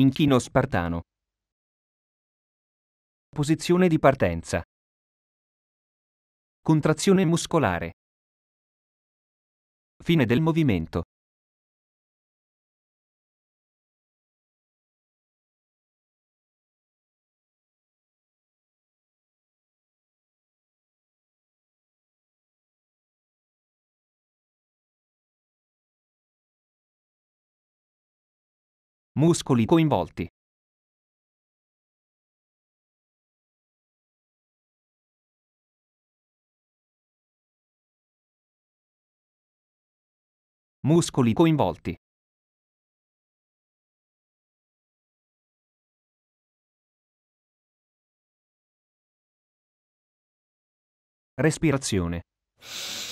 Inchino spartano. Posizione di partenza. Contrazione muscolare. Fine del movimento. Muscoli coinvolti. Muscoli coinvolti. Respirazione.